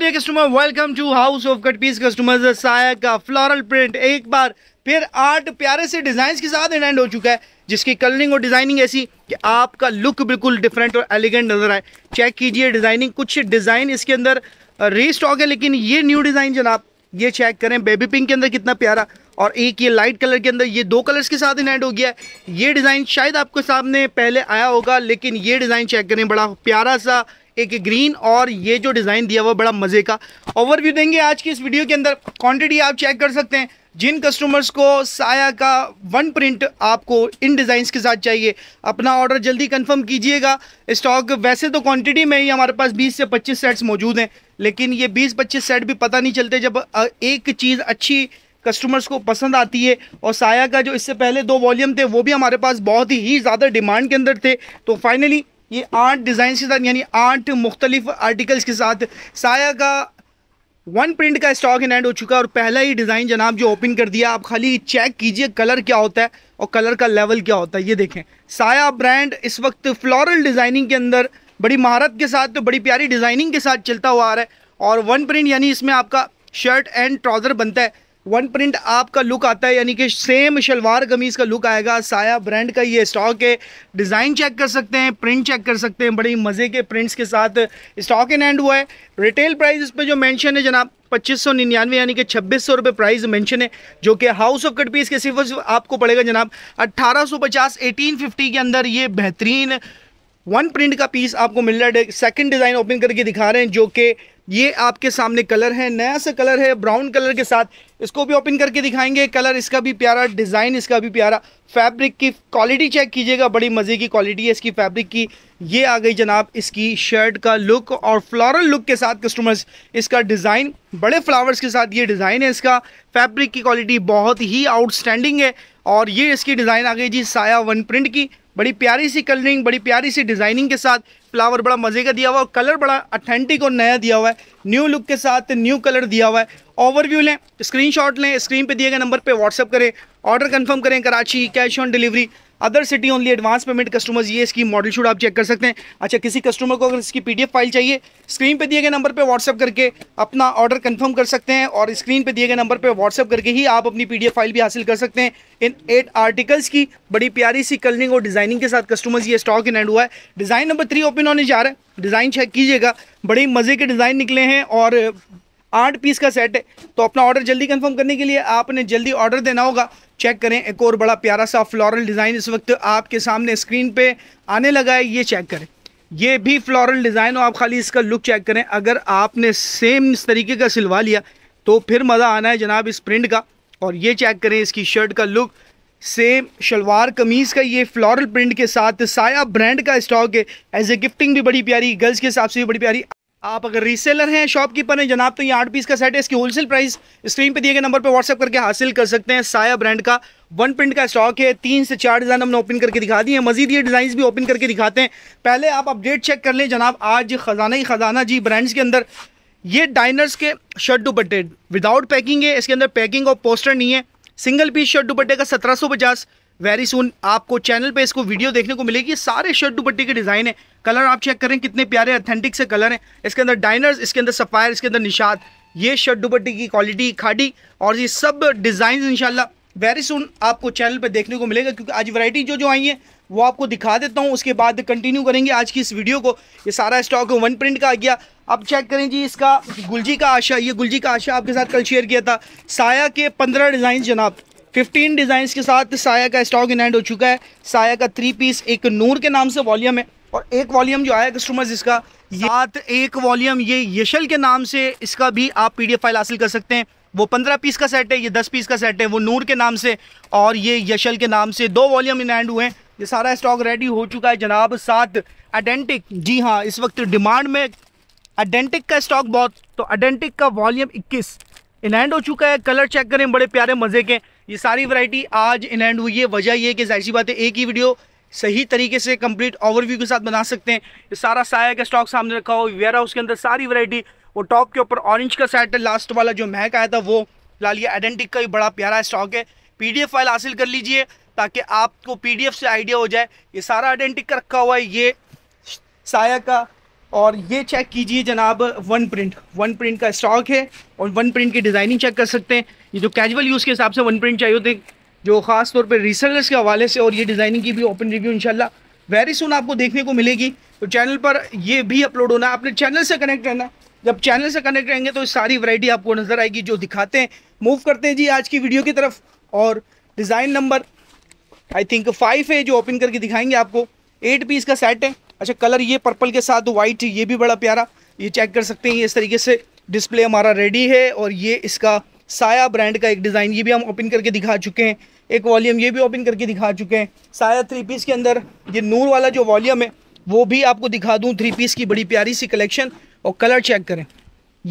dear customer welcome to house of cut piece customer Saya का floral print एक बार फिर art प्यारे से डिज़ाइन के साथ एंड हो चुका है जिसकी कलरिंग और डिज़ाइनिंग ऐसी कि आपका लुक बिल्कुल डिफरेंट और एलिगेंट नज़र आए चेक कीजिए डिज़ाइनिंग कुछ डिज़ाइन इसके अंदर री स्टॉक है लेकिन ये न्यू डिज़ाइन जनाब ये चेक करें बेबी पिंक के अंदर कितना प्यारा और एक ये लाइट कलर के अंदर ये दो कलर्स के साथ इनहेड हो गया है ये डिज़ाइन शायद आपके सामने पहले आया होगा लेकिन ये डिज़ाइन चेक करें बड़ा प्यारा सा एक ग्रीन और ये जो डिज़ाइन दिया हुआ बड़ा मज़े का ओवरव्यू देंगे आज की इस वीडियो के अंदर क्वांटिटी आप चेक कर सकते हैं जिन कस्टमर्स को साया का वन प्रिंट आपको इन डिज़ाइंस के साथ चाहिए अपना ऑर्डर जल्दी कंफर्म कीजिएगा स्टॉक वैसे तो क्वांटिटी में ही हमारे पास 20 से 25 सेट्स मौजूद हैं लेकिन ये 20-25 सेट भी पता नहीं चलते जब एक चीज़ अच्छी कस्टमर्स को पसंद आती है और साया का जो इससे पहले दो वॉल्यूम थे वो भी हमारे पास बहुत ही ज़्यादा डिमांड के अंदर थे तो फाइनली ये आठ डिज़ाइन के साथ यानी आठ मुख्तलिफ आर्टिकल्स के साथ साया का वन प्रिंट का स्टॉक इन एंड हो चुका है और पहला ही डिज़ाइन जनाब जो ओपन कर दिया आप खाली चेक कीजिए कलर क्या होता है और कलर का लेवल क्या होता है ये देखें साया ब्रांड इस वक्त फ्लोरल डिज़ाइनिंग के अंदर बड़ी महारत के साथ तो बड़ी प्यारी डिज़ाइनिंग के साथ चलता हुआ आ रहा है और वन प्रिंट यानी इसमें आपका शर्ट एंड ट्राउज़र बनता है वन प्रिंट आपका लुक आता है यानी कि सेम शलवार कमीज़ का लुक आएगा साया ब्रांड का ये स्टॉक है डिज़ाइन चेक कर सकते हैं प्रिंट चेक कर सकते हैं बड़ी मज़े के प्रिंट्स के साथ स्टॉक इन एंड हुआ है रिटेल प्राइस इस पर जो मेंशन है जनाब पच्चीस सौ निन्यानवे यानी कि छब्बीस सौ रुपये प्राइस मेंशन है जो कि हाउस ऑफ कट पीस के सिर्फ आपको पड़ेगा जनाब अट्ठारह सौ पचास एटीन फिफ्टी के अंदर ये बेहतरीन वन प्रिंट का पीस आपको मिल रहा है सेकंड डिज़ाइन ओपन करके दिखा रहे हैं जो कि ये आपके सामने कलर है नया सा कलर है ब्राउन कलर के साथ इसको भी ओपन करके दिखाएंगे कलर इसका भी प्यारा डिज़ाइन इसका भी प्यारा फैब्रिक की क्वालिटी चेक कीजिएगा बड़ी मज़े की क्वालिटी है इसकी फैब्रिक की ये आ गई जनाब इसकी शर्ट का लुक और फ्लोरल लुक के साथ कस्टमर्स इसका डिज़ाइन बड़े फ्लावर्स के साथ ये डिज़ाइन है इसका फैब्रिक की क्वालिटी बहुत ही आउटस्टैंडिंग है और ये इसकी डिज़ाइन आ गई जी साया वन प्रिंट की बड़ी प्यारी सी कलरिंग बड़ी प्यारी सी डिज़ाइनिंग के साथ फ्लावर बड़ा मज़े का दिया हुआ और कलर बड़ा अथेंटिक और नया दिया हुआ है न्यू लुक के साथ न्यू कलर दिया हुआ है ओवरव्यू लें स्क्रीनशॉट लें स्क्रीन पे दिए गए नंबर पे व्हाट्सअप करें ऑर्डर कंफर्म करें Karachi cash on delivery other city only advance payment customers ये इसकी मॉडल शूट आप चेक कर सकते हैं अच्छा किसी कस्टमर को अगर इसकी पीडीएफ फाइल चाहिए स्क्रीन पे दिए गए नंबर पे व्हाट्सअप करके अपना ऑर्डर कंफर्म कर सकते हैं और स्क्रीन पे दिए गए नंबर पे व्हाट्सअप करके ही आप अपनी पीडीएफ फाइल भी हासिल कर सकते हैं इन एट आर्टिकल्स की बड़ी प्यारी सी कलरिंग और डिज़ाइनिंग के साथ कस्टमर्स ये स्टॉक इन एंड हुआ है डिज़ाइन नंबर थ्री ओपन होने जा रहा है डिज़ाइन चेक कीजिएगा बड़े मज़े के डिज़ाइन निकले हैं और आठ पीस का सेट है तो अपना ऑर्डर जल्दी कंफर्म करने के लिए आपने जल्दी ऑर्डर देना होगा चेक करें एक और बड़ा प्यारा सा फ्लोरल डिज़ाइन इस वक्त आपके सामने स्क्रीन पे आने लगा है ये चेक करें ये भी फ्लोरल डिज़ाइन हो आप खाली इसका लुक चेक करें अगर आपने सेम इस तरीके का सिलवा लिया तो फिर मज़ा आना है जनाब इस प्रिंट का और ये चेक करें इसकी शर्ट का लुक सेम शलवार कमीज़ का ये फ्लोरल प्रिंट के साथ साया ब्रांड का स्टॉक है एज ए गिफ्टिंग भी बड़ी प्यारी गर्ल्स के हिसाब से भी बड़ी प्यारी आप अगर रीसेलर हैं शॉपकीपर हैं जनाब तो ये आठ पीस का सेट है इसकी होलसेल प्राइस स्क्रीन पे दिए गए नंबर पे व्हाट्सअप करके हासिल कर सकते हैं साया ब्रांड का वन प्रिंट का स्टॉक है तीन से चार डिज़ाइन हमने ओपन करके दिखा दिए हैं मजीद ये डिज़ाइन भी ओपन करके दिखाते हैं पहले आप अपडेट चेक कर लें जनाब आज खजाना ही खजाना जी ब्रांड्स के अंदर ये डाइनर्स के शर्ट दुपट्टे विदाउट पैकिंग है इसके अंदर पैकिंग और पोस्टर नहीं है सिंगल पीस शर्ट दुपट्टे का सत्रह सौ पचास वेरी सुन आपको चैनल पे इसको वीडियो देखने को मिलेगी सारे शर्ट दुपट्टे के डिज़ाइन है कलर आप चेक करें कितने प्यारे अथेंटिक से कलर हैं इसके अंदर डाइनर्स इसके अंदर सफ़ायर इसके अंदर निशाद ये शर्ट दुपट्टे की क्वालिटी खाड़ी और ये सब डिज़ाइन इनशाला वेरी सुन आपको चैनल पर देखने को मिलेगा क्योंकि आज वरायटी जो जो आई है वो आपको दिखा देता हूँ उसके बाद कंटिन्यू करेंगे आज की इस वीडियो को ये सारा स्टॉक वन प्रिंट का आ गया अब चेक करें जी इसका गुलजी का आशा ये गुलजी का आशा आपके साथ कल शेयर किया था साया के पंद्रह डिज़ाइन जनाब 15 डिज़ाइंस के साथ साया का स्टॉक इन हो चुका है साया का थ्री पीस एक नूर के नाम से वॉल्यूम है और एक वॉल्यूम जो आया कस्टमर्स इसका याद एक वॉल्यूम ये यशल के नाम से इसका भी आप पी फाइल हासिल कर सकते हैं वो पंद्रह पीस का सेट है ये दस पीस का सेट है वो नूर के नाम से और ये यशल के नाम से दो वॉल्यूम इन हैंड हुए हैं ये सारा स्टॉक रेडी हो चुका है जनाब साथ आइडेंटिक जी हाँ इस वक्त डिमांड में आइडेंटिक का स्टॉक बहुत तो आइडेंटिक का वॉल्यूम इक्कीस इनहैंड हो चुका है कलर चेक करें बड़े प्यारे मज़े के ये सारी वैरायटी आज इनहैंड हुई है वजह ये कि जाहिर सी बात है एक ही वीडियो सही तरीके से कंप्लीट ओवरव्यू के साथ बना सकते हैं ये सारा साया का स्टॉक सामने रखा हो वेयर हाउस के अंदर सारी वैरायटी वो टॉप के ऊपर ऑरेंज का सेट है लास्ट वाला जो महक आया था वो फिलहाल ये आइडेंटिक का ही बड़ा प्यारा स्टॉक है पी फाइल हासिल कर लीजिए ताकि आपको पी से आइडिया हो जाए ये सारा आइडेंटिक रखा हुआ है ये साया का और ये चेक कीजिए जनाब वन प्रिंट वन प्रिंट का स्टॉक है और वन प्रिंट की डिज़ाइनिंग चेक कर सकते हैं ये जो कैजुअल यूज़ के हिसाब से वन प्रिंट चाहिए होते हैं जो ख़ास तौर पर रिसर्च के हवाले से और ये डिज़ाइनिंग की भी ओपन रिव्यू इंशाल्लाह वेरी सुन आपको देखने को मिलेगी तो चैनल पर ये भी अपलोड होना आपने चैनल से कनेक्ट रहना जब चैनल से कनेक्ट रहेंगे तो सारी वैरायटी आपको नज़र आएगी जो दिखाते हैं मूव करते हैं जी आज की वीडियो की तरफ और design number I think five है जो ओपन करके दिखाएंगे आपको एट पीस का सेट है अच्छा कलर ये पर्पल के साथ वाइट ये भी बड़ा प्यारा ये चेक कर सकते हैं इस तरीके से डिस्प्ले हमारा रेडी है और ये इसका साया ब्रांड का एक डिज़ाइन ये भी हम ओपन करके दिखा चुके हैं एक वॉल्यूम ये भी ओपन करके दिखा चुके हैं साया थ्री पीस के अंदर ये नूर वाला जो वॉल्यूम है वो भी आपको दिखा दूँ थ्री पीस की बड़ी प्यारी सी कलेक्शन और कलर चेक करें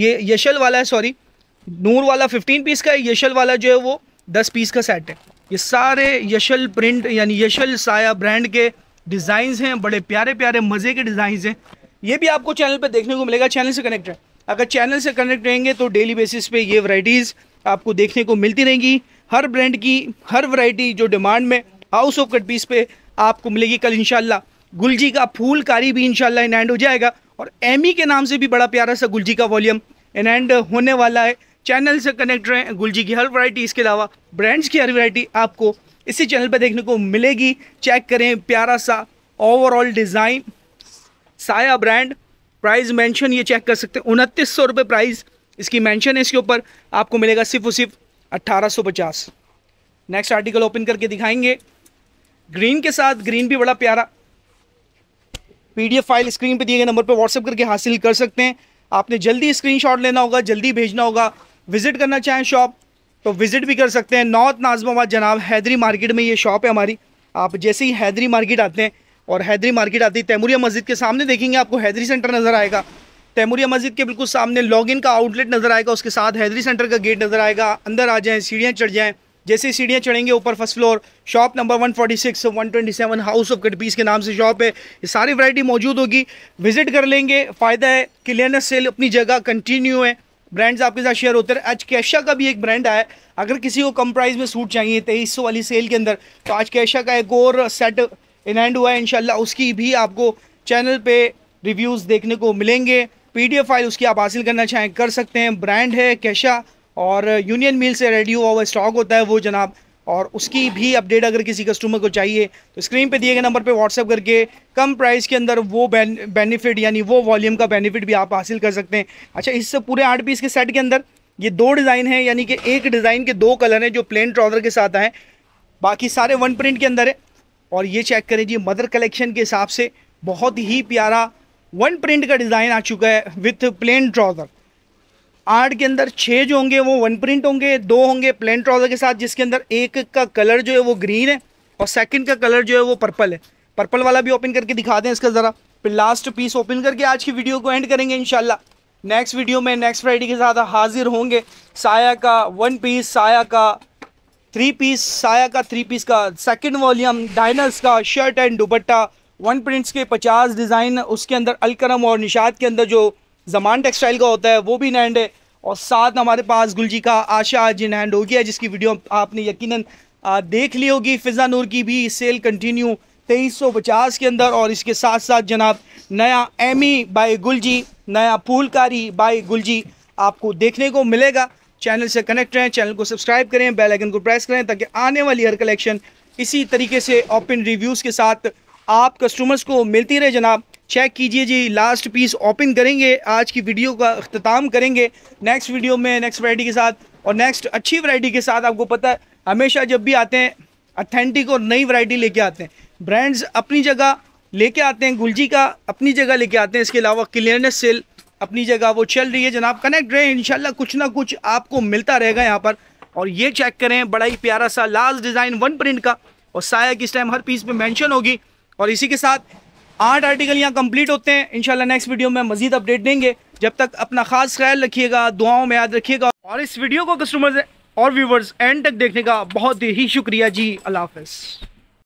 ये यशल वाला है सॉरी नूर वाला फिफ्टीन पीस का है यशल वाला जो है वो दस पीस का सेट है ये सारे यशल प्रिंट यानी यशल साया ब्रांड के डिज़ाइंस हैं बड़े प्यारे प्यारे मज़े के डिज़ाइंस हैं ये भी आपको चैनल पर देखने को मिलेगा चैनल से कनेक्ट है अगर चैनल से कनेक्ट रहेंगे तो डेली बेसिस पे ये वैरायटीज़ आपको देखने को मिलती रहेंगी हर ब्रांड की हर वैरायटी जो डिमांड में हाउस ऑफ कट पीस पे आपको मिलेगी कल इनशाला गुलजी का फूल कारी भी इनशाला इनहैंड हो जाएगा और एमी e के नाम से भी बड़ा प्यारा सा गुलजी का वॉल्यूम इनहैंड होने वाला है चैनल से कनेक्ट रहें गुलजी की हर वैरायटी इसके अलावा ब्रांड्स की हर वरायटी आपको इसी चैनल पर देखने को मिलेगी चेक करें प्यारा सा overall design Saya brand price mention ये चेक कर सकते हैं उनतीस सौ रुपये प्राइस इसकी मेंशन है इसके ऊपर आपको मिलेगा सिर्फ और सिर्फ अट्ठारह सौ पचास नेक्स्ट आर्टिकल ओपन करके दिखाएंगे ग्रीन के साथ ग्रीन भी बड़ा प्यारा पीडीएफ फाइल स्क्रीन पे दिए गए नंबर पे व्हाट्सअप करके हासिल कर सकते हैं आपने जल्दी स्क्रीनशॉट लेना होगा जल्दी भेजना होगा विजिट करना चाहें शॉप तो विज़िट भी कर सकते हैं नॉर्थ नाजमाबाद जनाब हैदरी मार्केट में ये शॉप है हमारी आप जैसे ही हैदरी मार्केट आते हैं और हैदरी मार्केट आती है तैमूरिया मस्जिद के सामने देखेंगे आपको हैदरी सेंटर नज़र आएगा तैमूरिया मस्जिद के बिल्कुल सामने लॉगिन का आउटलेट नज़र आएगा उसके साथ हैदरी सेंटर का गेट नज़र आएगा अंदर आ जाएँ सीढ़ियाँ चढ़ जाएँ जैसे सीढ़ियाँ चढ़ेंगे ऊपर first floor shop number 146 127 house of cut piece के नाम से शॉप है ये सारी वैरायटी मौजूद होगी विजिट कर लेंगे फ़ायदा है क्लियरनेस सेल अपनी जगह कंटिन्यू है ब्रांड्स आपके साथ शेयर होते रहे आज कैशा का भी एक ब्रांड आया अगर किसी को कम प्राइस में सूट चाहिए तेईस वाली सेल के अंदर तो आज कैशा का एक और सेट इन हैंड हुआ है इनशाला उसकी भी आपको चैनल पे रिव्यूज़ देखने को मिलेंगे पीडीएफ फाइल उसकी आप हासिल करना चाहें कर सकते हैं ब्रांड है कैशा और यूनियन मिल से रेडी हुआ हुआ स्टॉक होता है वो जनाब और उसकी भी अपडेट अगर किसी कस्टमर को चाहिए तो स्क्रीन पे दिए गए नंबर पे व्हाट्सअप करके कम प्राइस के अंदर वो बेनिफिट यानी वो वॉल्यूम का बेनिफिट भी आप हासिल कर सकते हैं अच्छा इस पूरे आठ पीस के सेट के अंदर ये दो डिज़ाइन है यानी कि एक डिज़ाइन के दो कलर हैं जो प्लेन ट्राउज़र के साथ आएँ बाकी सारे वन प्रिंट के अंदर है और ये चेक करें जी मदर कलेक्शन के हिसाब से बहुत ही प्यारा वन प्रिंट का डिज़ाइन आ चुका है विथ प्लेन ट्राउज़र आठ के अंदर छः जो होंगे वो वन प्रिंट होंगे दो होंगे प्लेन ट्राउज़र के साथ जिसके अंदर एक का कलर जो है वो ग्रीन है और सेकंड का कलर जो है वो पर्पल है पर्पल वाला भी ओपन करके दिखा दें इसका ज़रा फिर लास्ट पीस ओपन करके आज की वीडियो को एंड करेंगे इन नेक्स्ट वीडियो में नेक्स्ट फ्राइडे के साथ हाजिर होंगे साया का वन पीस साया का थ्री पीस साया का थ्री पीस का सेकंड वॉल्यूम डाइनस का shirt and dupatta one prints के पचास डिज़ाइन उसके अंदर अलकरम और निशाद के अंदर जो जमान टेक्सटाइल का होता है वो भी नैंड है और साथ हमारे पास गुलजी का आशा आज नैंड हो गया जिसकी वीडियो आपने यकीनन देख ली होगी फिजा नूर की भी सेल कंटिन्यू तेईस सौ पचास के अंदर और इसके साथ साथ जनाब नया एमी बाय गुलजी नया फूलकारी बाय गुलजी आपको देखने को मिलेगा चैनल से कनेक्ट रहें चैनल को सब्सक्राइब करें बेल आइकन को प्रेस करें ताकि आने वाली हर कलेक्शन इसी तरीके से ओपन रिव्यूज़ के साथ आप कस्टमर्स को मिलती रहे जनाब चेक कीजिए जी लास्ट पीस ओपन करेंगे आज की वीडियो का अख्ताम करेंगे नेक्स्ट वीडियो में नेक्स्ट वरायटी के साथ और नेक्स्ट अच्छी वरायटी के साथ आपको पता है हमेशा जब भी आते हैं अथेंटिक और नई वरायटी लेके आते हैं ब्रांड्स अपनी जगह लेके आते हैं गुलजी का अपनी जगह लेके आते हैं इसके अलावा क्लियरनेस सेल अपनी जगह वो चल रही है जनाब कनेक्ट रहे इन कुछ ना कुछ आपको मिलता रहेगा यहाँ पर और ये चेक करें बड़ा ही प्यारा सा लाल डिज़ाइन वन प्रिंट का और साया किस टाइम हर पीस में मेंशन होगी और इसी के साथ आठ आर्टिकल यहाँ कंप्लीट होते हैं इनशाला नेक्स्ट वीडियो में मजीद अपडेट देंगे जब तक अपना खास ख्याल रखिएगा दुआओं में याद रखिएगा और इस वीडियो को कस्टमर्स और व्यूवर्स एंड तक देखने का बहुत ही शुक्रिया जी अल्लाह हाफ